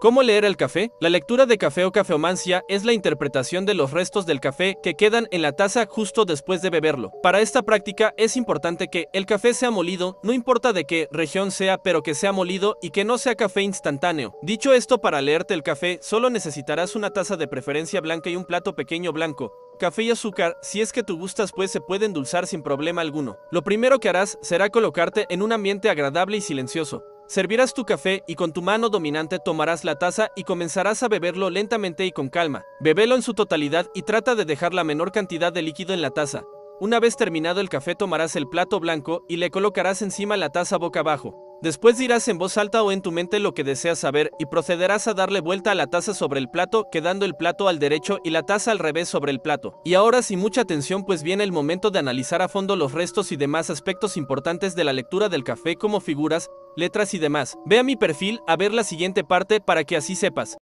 ¿Cómo leer el café? La lectura de café o cafeomancia es la interpretación de los restos del café que quedan en la taza justo después de beberlo. Para esta práctica es importante que el café sea molido, no importa de qué región sea, pero que sea molido y que no sea café instantáneo. Dicho esto, para leerte el café solo necesitarás una taza de preferencia blanca y un plato pequeño blanco café y azúcar, si es que tú gustas pues se puede endulzar sin problema alguno. Lo primero que harás será colocarte en un ambiente agradable y silencioso. Servirás tu café y con tu mano dominante tomarás la taza y comenzarás a beberlo lentamente y con calma. Bebelo en su totalidad y trata de dejar la menor cantidad de líquido en la taza. Una vez terminado el café tomarás el plato blanco y le colocarás encima la taza boca abajo. Después dirás en voz alta o en tu mente lo que deseas saber y procederás a darle vuelta a la taza sobre el plato, quedando el plato al derecho y la taza al revés sobre el plato. Y ahora sin mucha atención pues viene el momento de analizar a fondo los restos y demás aspectos importantes de la lectura del café como figuras, letras y demás. Ve a mi perfil a ver la siguiente parte para que así sepas.